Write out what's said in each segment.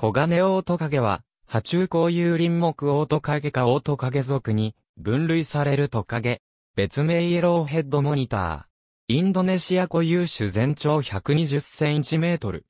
小金ネオオトカゲは、波中高有林木オオトカゲかオオトカゲ族に分類されるトカゲ。別名イエローヘッドモニター。インドネシア固有種全長120センチメートル。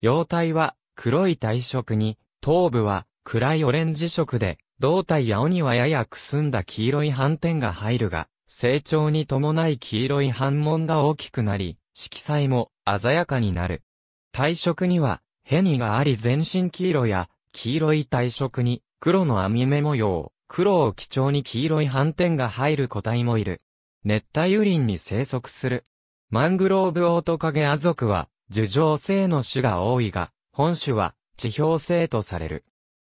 様体は黒い体色に、頭部は暗いオレンジ色で、胴体青にはややくすんだ黄色い斑点が入るが、成長に伴い黄色い斑紋が大きくなり、色彩も鮮やかになる。体色にはヘニがあり全身黄色や、黄色い体色に、黒の網目模様、黒を基調に黄色い斑点が入る個体もいる。熱帯雨林に生息する。マングローブオオトカゲア族は、樹状性の種が多いが、本種は、地表性とされる。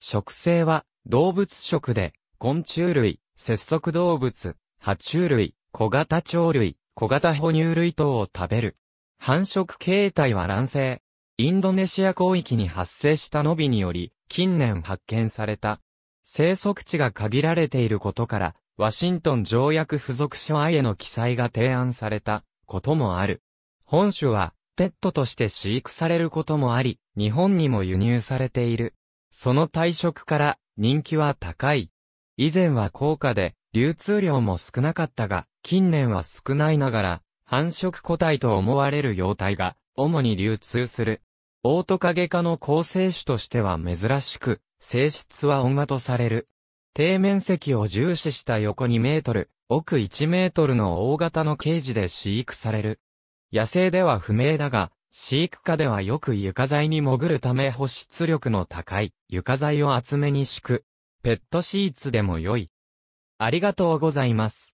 食性は、動物食で、昆虫類、節足動物、爬虫類、小型鳥類、小型哺乳類等を食べる。繁殖形態は卵生、インドネシア広域に発生したノビにより、近年発見された。生息地が限られていることから、ワシントン条約付属書愛への記載が提案されたこともある。本種は、ペットとして飼育されることもあり、日本にも輸入されている。その体色から人気は高い。以前は高価で流通量も少なかったが、近年は少ないながら繁殖個体と思われる幼体が主に流通する。オートカゲ科の構成種としては珍しく、性質は温和とされる。底面積を重視した横2メートル、奥1メートルの大型のケージで飼育される。野生では不明だが、飼育下ではよく床材に潜るため保湿力の高い床材を厚めに敷く。ペットシーツでも良い。ありがとうございます。